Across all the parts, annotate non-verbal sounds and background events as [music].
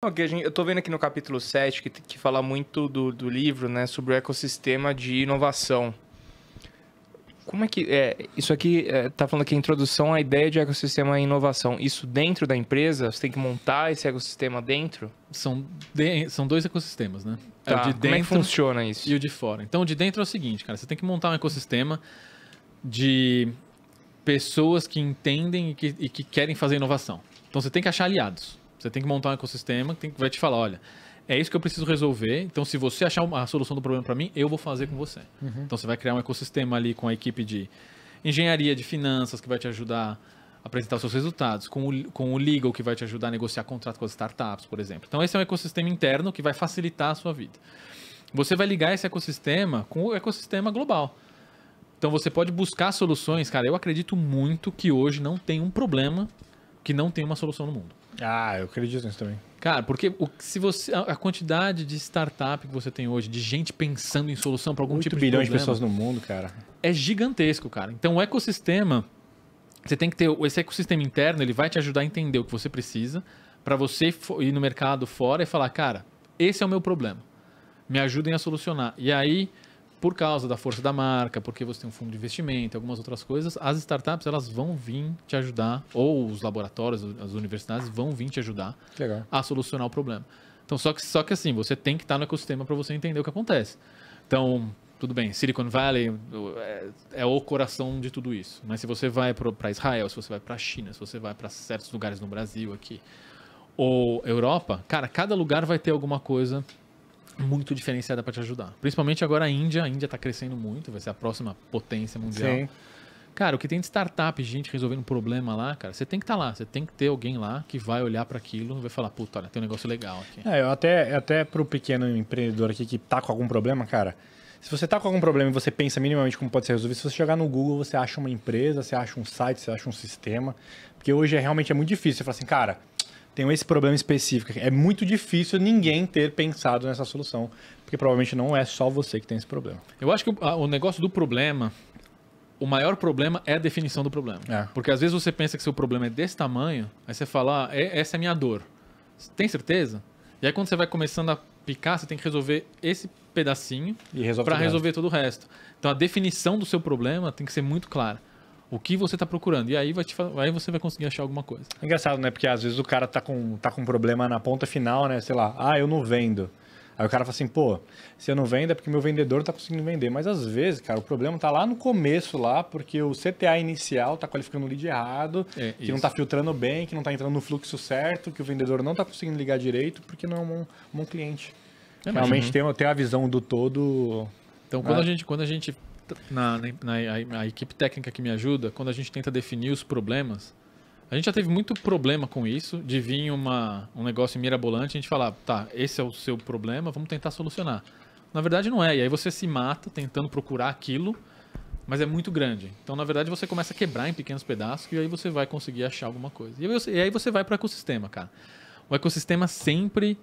Ok, gente, eu tô vendo aqui no capítulo 7 que, que fala muito do, do livro, né, sobre o ecossistema de inovação. Como é que. É, isso aqui é, tá falando a introdução à ideia de ecossistema e inovação. Isso dentro da empresa? Você tem que montar esse ecossistema dentro? São, de, são dois ecossistemas, né? Tá, é o tá, de dentro como é que funciona isso? E o de fora. Então, o de dentro é o seguinte, cara, você tem que montar um ecossistema de pessoas que entendem e que, e que querem fazer inovação. Então, você tem que achar aliados. Você tem que montar um ecossistema que, tem, que vai te falar, olha, é isso que eu preciso resolver. Então, se você achar uma, a solução do problema para mim, eu vou fazer com você. Uhum. Então, você vai criar um ecossistema ali com a equipe de engenharia, de finanças, que vai te ajudar a apresentar os seus resultados, com o, com o legal, que vai te ajudar a negociar contrato com as startups, por exemplo. Então, esse é um ecossistema interno que vai facilitar a sua vida. Você vai ligar esse ecossistema com o ecossistema global. Então, você pode buscar soluções. Cara, eu acredito muito que hoje não tem um problema que não tem uma solução no mundo. Ah, eu acredito nisso também. Cara, porque o, se você a quantidade de startup que você tem hoje, de gente pensando em solução para algum tipo de bilhões problema, de pessoas no mundo, cara, é gigantesco, cara. Então o ecossistema, você tem que ter esse ecossistema interno, ele vai te ajudar a entender o que você precisa para você ir no mercado fora e falar, cara, esse é o meu problema. Me ajudem a solucionar. E aí por causa da força da marca, porque você tem um fundo de investimento, algumas outras coisas, as startups elas vão vir te ajudar, ou os laboratórios, as universidades vão vir te ajudar Legal. a solucionar o problema. Então, só que, só que assim, você tem que estar no ecossistema para você entender o que acontece. Então, tudo bem, Silicon Valley é, é o coração de tudo isso. Mas se você vai para Israel, se você vai para a China, se você vai para certos lugares no Brasil aqui, ou Europa, cara, cada lugar vai ter alguma coisa muito diferenciada para te ajudar. Principalmente agora a Índia. A Índia está crescendo muito, vai ser a próxima potência mundial. Sim. Cara, o que tem de startup, gente resolvendo um problema lá, cara, você tem que estar tá lá, você tem que ter alguém lá que vai olhar para aquilo e vai falar, puta, olha, tem um negócio legal aqui. É, eu até, até pro pequeno empreendedor aqui que tá com algum problema, cara, se você tá com algum problema e você pensa minimamente como pode ser resolvido, se você chegar no Google, você acha uma empresa, você acha um site, você acha um sistema, porque hoje é, realmente é muito difícil, você falar assim, cara, tenho esse problema específico. É muito difícil ninguém ter pensado nessa solução, porque provavelmente não é só você que tem esse problema. Eu acho que o, o negócio do problema, o maior problema é a definição do problema. É. Porque às vezes você pensa que seu problema é desse tamanho, aí você fala, ah, é, essa é a minha dor. Tem certeza? E aí quando você vai começando a picar, você tem que resolver esse pedacinho para resolver todo o resto. Então a definição do seu problema tem que ser muito clara o que você está procurando. E aí, vai te, aí você vai conseguir achar alguma coisa. É engraçado, né? Porque às vezes o cara tá com, tá com um problema na ponta final, né? Sei lá, ah, eu não vendo. Aí o cara fala assim, pô, se eu não vendo é porque meu vendedor está tá conseguindo vender. Mas às vezes, cara, o problema tá lá no começo, lá, porque o CTA inicial tá qualificando o lead errado, é, que isso. não tá filtrando bem, que não tá entrando no fluxo certo, que o vendedor não tá conseguindo ligar direito, porque não é um bom um cliente. É, Realmente uhum. tem, tem a visão do todo. Então, né? quando, a gente, quando a gente na, na, na a, equipe técnica que me ajuda, quando a gente tenta definir os problemas, a gente já teve muito problema com isso, de vir uma, um negócio mirabolante e a gente falar, tá, esse é o seu problema, vamos tentar solucionar. Na verdade não é, e aí você se mata tentando procurar aquilo, mas é muito grande. Então, na verdade, você começa a quebrar em pequenos pedaços e aí você vai conseguir achar alguma coisa. E aí você, e aí você vai para o ecossistema, cara. O ecossistema sempre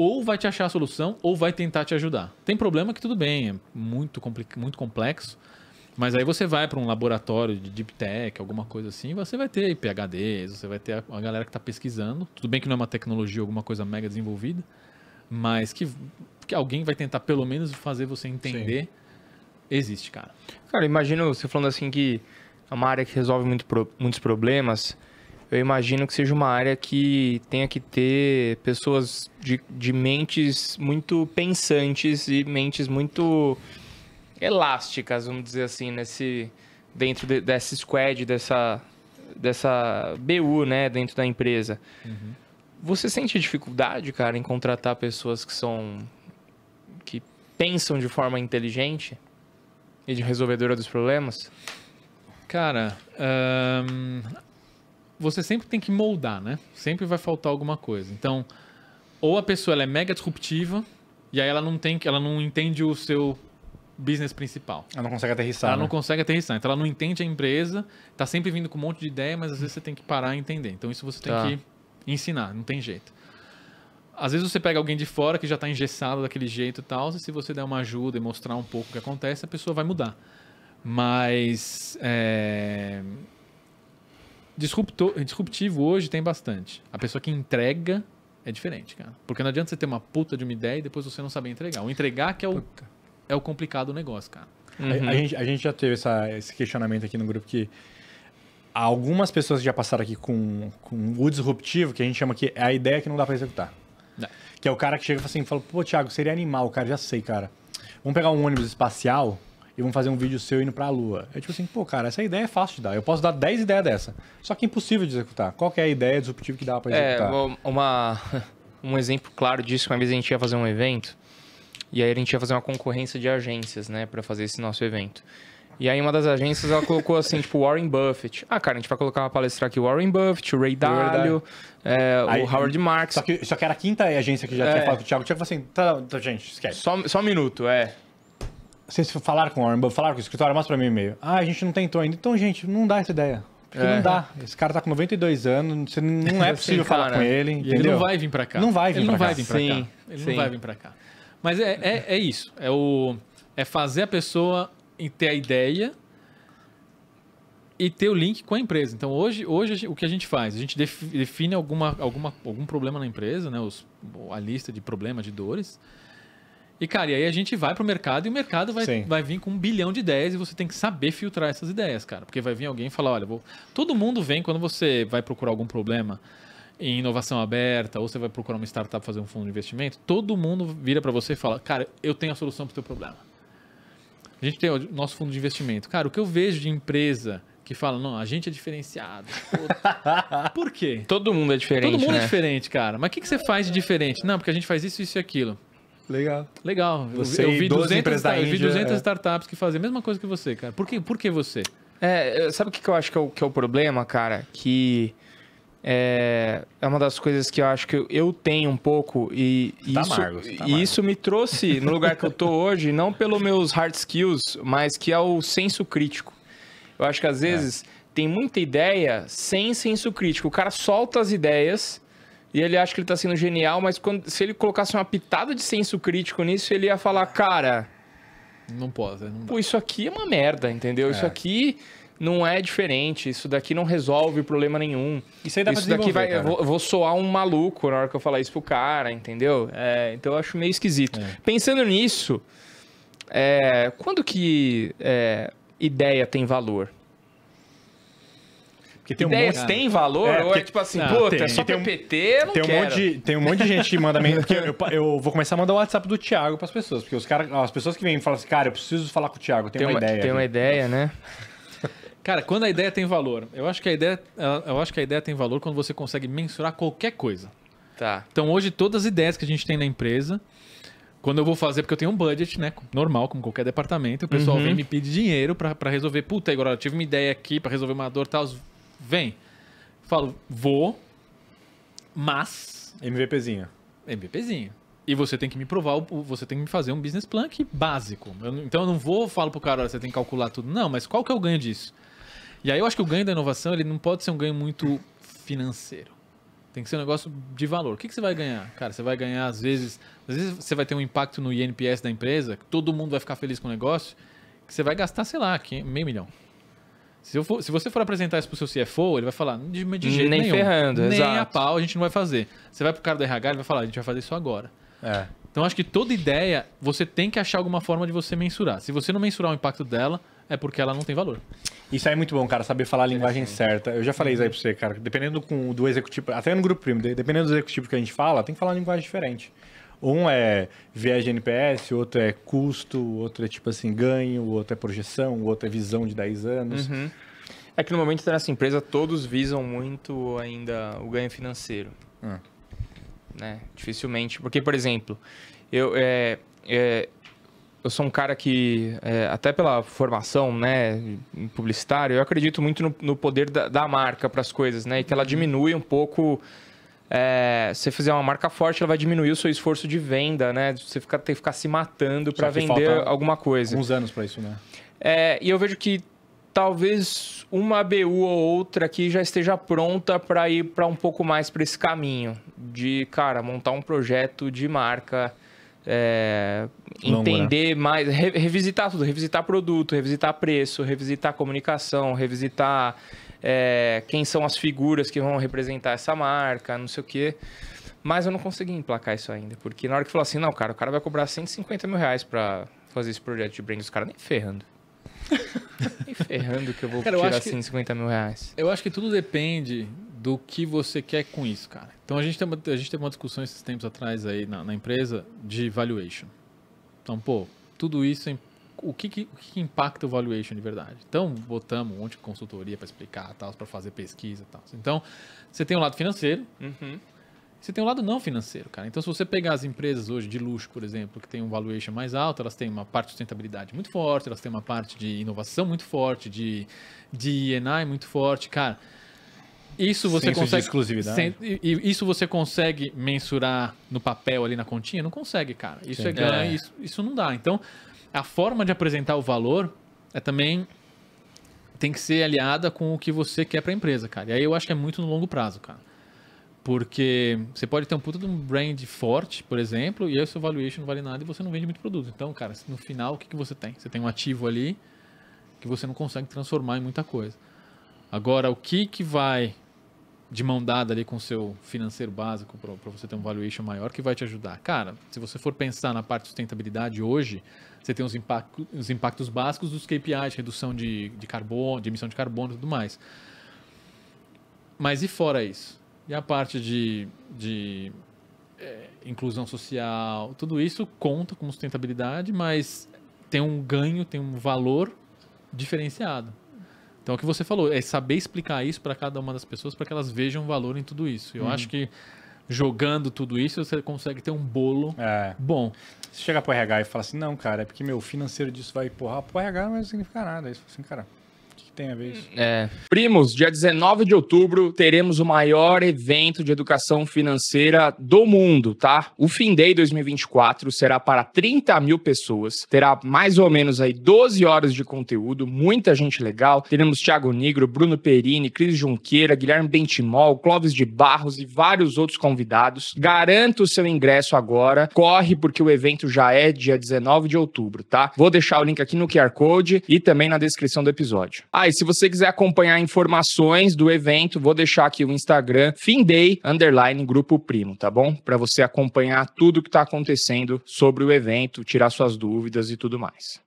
ou vai te achar a solução ou vai tentar te ajudar. Tem problema que tudo bem, é muito, muito complexo, mas aí você vai para um laboratório de deep tech, alguma coisa assim, você vai ter PHDs, você vai ter a, galera que está pesquisando. Tudo bem que não é uma tecnologia, alguma coisa mega desenvolvida, mas que, que alguém vai tentar pelo menos fazer você entender. Sim. Existe, cara. Cara, imagino você falando assim que é uma área que resolve muito, muitos problemas eu imagino que seja uma área que tenha que ter pessoas de, de mentes muito pensantes e mentes muito elásticas, vamos dizer assim, nesse dentro de, dessa squad, dessa, dessa BU, né, dentro da empresa. Uhum. Você sente dificuldade, cara, em contratar pessoas que são que pensam de forma inteligente e de resolvedora dos problemas? Cara, você sempre tem que moldar, né? Sempre vai faltar alguma coisa. Então, ou a pessoa ela é mega disruptiva e aí ela não tem ela não entende o seu business principal. Ela não consegue aterrissar. Ela né? não consegue aterrissar. Então ela não entende a empresa, tá sempre vindo com um monte de ideia, mas às vezes você tem que parar e entender. Então isso você tem tá. que ensinar, não tem jeito. Às vezes você pega alguém de fora que já está engessado daquele jeito e tal, e se você der uma ajuda e mostrar um pouco o que acontece, a pessoa vai mudar. Mas é, Disruptor, disruptivo hoje tem bastante. A pessoa que entrega é diferente, cara. Porque não adianta você ter uma puta de uma ideia e depois você não saber entregar. O entregar que é o, é o complicado do negócio, cara. Uhum. A, a, uhum. gente, a gente já teve essa, esse questionamento aqui no grupo que algumas pessoas já passaram aqui com, com o disruptivo, que a gente chama que é a ideia que não dá para executar. Não. Que é o cara que chega e fala assim, fala, pô, Thiago, seria animal, cara, já sei, cara. Vamos pegar um ônibus espacial e vamos fazer um vídeo seu indo para a lua. É tipo assim, pô, cara, essa ideia é fácil de dar. Eu posso dar 10 ideias dessa. Só que é impossível de executar. Qual é a ideia disruptiva que dá para é, executar? É, uma, [laughs] um exemplo claro disso, uma vez a gente ia fazer um evento e aí a gente ia fazer uma concorrência de agências, né, para fazer esse nosso evento. E aí uma das agências ela colocou assim, [laughs] tipo, Warren Buffett. Ah, cara, a gente vai colocar uma palestra aqui, Warren Buffett, o Ray é Dalio, é, aí, o Howard hum, Marks. Só que, só que era a quinta agência que já é. tinha falado com o Thiago. O Thiago falou assim, tá, tá gente, esquece. Só, só um minuto, é. Vocês falaram com o Warren falaram com o escritório, mostra pra mim o e-mail. Ah, a gente não tentou ainda. Então, gente, não dá essa ideia. Porque é. não dá. Esse cara tá com 92 anos, você não [laughs] é possível Sim, falar com ele. Ele não vai vir pra cá. Não vai vir ele pra não cá. Vai vir pra Sim. cá. Ele Sim. não vai vir pra cá. Mas é, é, é isso. É, o, é fazer a pessoa ter a ideia e ter o link com a empresa. Então, hoje, hoje o que a gente faz? A gente define alguma, alguma, algum problema na empresa, né? Os, a lista de problemas, de dores. E, cara, e aí a gente vai pro mercado e o mercado vai, vai vir com um bilhão de ideias e você tem que saber filtrar essas ideias, cara. Porque vai vir alguém e falar, olha, vou... todo mundo vem quando você vai procurar algum problema em inovação aberta ou você vai procurar uma startup fazer um fundo de investimento, todo mundo vira para você e fala, cara, eu tenho a solução pro teu problema. A gente tem o nosso fundo de investimento. Cara, o que eu vejo de empresa que fala, não, a gente é diferenciado. [laughs] Por quê? Todo mundo é diferente. Todo mundo é né? é diferente, cara. Mas o que, que você faz de diferente? Não, porque a gente faz isso, isso e aquilo. Legal. Legal. Você eu, vi 200, eu vi 200 é. startups que fazem a mesma coisa que você, cara. Por que, por que você? É, sabe o que eu acho que é o, que é o problema, cara? Que é, é uma das coisas que eu acho que eu, tenho um pouco e, e tá isso, amargo, tá e isso me trouxe no lugar que eu tô [laughs] hoje, não pelos meus hard skills, mas que é o senso crítico. Eu acho que às é. vezes é. tem muita ideia sem senso crítico. O cara solta as ideias e ele acha que ele tá sendo genial, mas quando, se ele colocasse uma pitada de senso crítico nisso, ele ia falar, cara. Não pode, não dá. Pô, isso aqui é uma merda, entendeu? É. Isso aqui não é diferente, isso daqui não resolve problema nenhum. Isso aí dá isso pra daqui vai, vou, vou, soar um maluco na hora que eu falar isso pro cara, entendeu? É, então eu acho meio esquisito. É. Pensando nisso, é, quando que é, ideia tem valor? Porque tem um monte... tem valor? É, ou é tipo assim, puta, é só PPT, um, não tem um quero. Monte de, tem um monte de gente que manda mensagem, [laughs] eu, eu, vou começar a mandar o WhatsApp do Thiago pras pessoas, porque os cara, as pessoas que vêm falam assim, cara, eu preciso falar com o Thiago, tem, tem uma, uma, ideia. Tem uma ideia, né? [laughs] Cara, quando a ideia tem valor, eu acho que a ideia, eu acho que a ideia tem valor quando você consegue mensurar qualquer coisa. Tá. Então hoje todas as ideias que a gente tem na empresa, quando eu vou fazer, porque eu tenho um budget, né? Normal, como qualquer departamento, o pessoal uhum. vem me pedir dinheiro para resolver. Puta, agora eu tive uma ideia aqui para resolver uma dor, tal vem. Falo, vou, mas. MVPzinha MVPzinha E você tem que me provar, você tem que me fazer um business plan básico. Eu, então eu não vou, falo pro cara, você tem que calcular tudo. Não, mas qual que é o ganho disso? E aí eu acho que o ganho da inovação, ele não pode ser um ganho muito financeiro. Tem que ser um negócio de valor. O que, que você vai ganhar? Cara, você vai ganhar, às vezes, às vezes você vai ter um impacto no INPS da empresa, que todo mundo vai ficar feliz com o negócio, que você vai gastar, sei lá, meio milhão. Se, for, se, você for apresentar isso pro seu CFO, ele vai falar, de, de jeito Nem nenhum. Ferrando, nem a pau, a gente não vai fazer. Você vai pro cara do RH, ele vai falar, a gente vai fazer isso agora. É. Então acho que toda ideia, você tem que achar alguma forma de você mensurar. Se você não mensurar o impacto dela, é porque ela não tem valor. Isso aí é muito bom, cara, saber falar a linguagem certa. Eu já falei isso aí pra você, cara. Dependendo com, do executivo, até no grupo primo, dependendo do executivo que a gente fala, tem que falar uma linguagem diferente. Um é viés de NPS, outro é custo, outro é tipo assim, ganho, outro é projeção, outro é visão de 10 anos. Uhum. É que no momento da empresa todos visam muito ainda o ganho financeiro. Hum. Né? Dificilmente. Porque, por exemplo, eu, é, é, eu sou um cara que, é, até pela formação né, publicitária, eu acredito muito no, no poder da, da marca para as coisas, né? E que ela uhum. diminui um pouco é, se você fizer uma marca forte, ela vai diminuir o seu esforço de venda, né? Você fica, tem que ficar se matando para vender alguma coisa. Uns anos para isso, né? É, e eu vejo que talvez uma BU ou outra aqui já esteja pronta para ir para um pouco mais para esse caminho de, cara, montar um projeto de marca é, é, entender Longo, né? mais, re, revisitar tudo, revisitar produto, revisitar preço, revisitar comunicação, revisitar é, quem são as figuras que vão representar essa marca, não sei o quê. Mas eu não consegui emplacar isso ainda, porque na hora que falou assim, não, cara, o cara vai cobrar 150 mil reais pra fazer esse projeto de brand, os caras nem ferrando. [laughs] nem ferrando que eu vou cara, tirar eu 150 que, mil reais. Eu acho que tudo depende do que você quer com isso, cara. Então a gente, tem uma, a gente teve uma discussão esses tempos atrás aí na, na empresa de valuation. Então, pô, tudo isso, o que, que, o que impacta o valuation de verdade? Então, botamos um monte de consultoria para explicar, tal, para fazer pesquisa e tal. Então, você tem o um lado financeiro, uhum. você tem o um lado não financeiro, cara. Então, se você pegar as empresas hoje de luxo, por exemplo, que tem um valuation mais alto, elas têm uma parte de sustentabilidade muito forte, elas têm uma parte de inovação muito forte, de, de INI muito forte, cara isso você Senso consegue. exclusividade. Sen, e, isso você consegue mensurar no papel ali na continha? Não consegue, cara. Isso Sim. é ganho, é. Isso, isso não dá. Então, a forma de apresentar o valor é também tem que ser aliada com o que você quer para a empresa, cara. E aí eu acho que é muito no longo prazo, cara. Porque você pode ter um puta de um brand forte, por exemplo, e aí o seu valuation não vale nada e você não vende muito produto. Então, cara, no final, o que, que você tem? Você tem um ativo ali que você não consegue transformar em muita coisa. Agora, o que, que vai de mão dada ali com o seu financeiro básico para você ter um valuation maior que vai te ajudar. Cara, se você for pensar na parte de sustentabilidade hoje, você tem os, impactos, os impactos básicos dos KPIs, redução de, de carbono, de emissão de carbono e tudo mais. Mas e fora isso? E a parte de, de é, inclusão social, tudo isso conta como sustentabilidade, mas tem um ganho, tem um valor diferenciado. Então, o que você falou é saber explicar isso para cada uma das pessoas para que elas vejam valor em tudo isso. Eu hum. acho que jogando tudo isso, você consegue ter um bolo é. bom. chegar para o RH e falar assim, não, cara, é porque meu financeiro disso vai empurrar o RH, mas não significa nada. Aí você fala assim, cara, que tem a ver isso? É. Primos, dia 19 de outubro teremos o maior evento de educação financeira do mundo, tá? O Fin Day 2024 será para 30 mil pessoas. Terá mais ou menos aí 12 horas de conteúdo, muita gente legal. Teremos Thiago Nigro, Bruno Perini, Cris Junqueira, Guilherme Bentimol, Clóvis de Barros e vários outros convidados. Garanta o seu ingresso agora. Corre, porque o evento já é dia 19 de outubro, tá? Vou deixar o link aqui no QR Code e também na descrição do episódio. Ah, e se você quiser acompanhar informações do evento, vou deixar aqui o Instagram, FinDay underline Grupo Primo, tá bom? Para você acompanhar tudo que está acontecendo sobre o evento, tirar suas dúvidas e tudo mais.